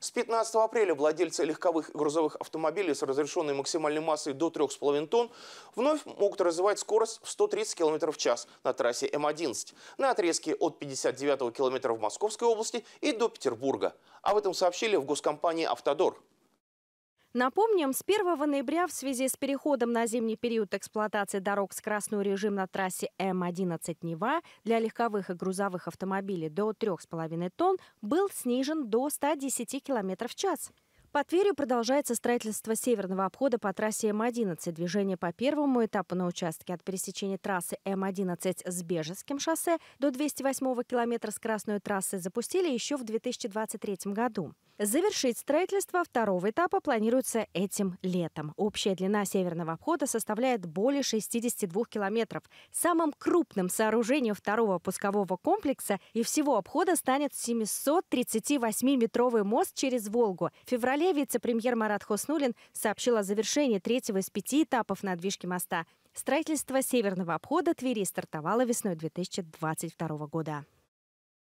С 15 апреля владельцы легковых грузовых автомобилей с разрешенной максимальной массой до 3,5 тонн вновь могут развивать скорость в 130 км в час на трассе М11 на отрезке от 59 километра в Московской области и до Петербурга. Об этом сообщили в госкомпании «Автодор». Напомним, с 1 ноября в связи с переходом на зимний период эксплуатации дорог скоростной режим на трассе М11 Нева для легковых и грузовых автомобилей до 3,5 тонн был снижен до 110 км в час. По Тверю продолжается строительство северного обхода по трассе М-11. Движение по первому этапу на участке от пересечения трассы М-11 с Бежеским шоссе до 208 го километра с Красной трассы запустили еще в 2023 году. Завершить строительство второго этапа планируется этим летом. Общая длина северного обхода составляет более 62 километров. Самым крупным сооружением второго пускового комплекса и всего обхода станет 738-метровый мост через Волгу. В феврале феврале вице-премьер Марат Хоснулин сообщил о завершении третьего из пяти этапов на движке моста. Строительство северного обхода Твери стартовало весной 2022 года.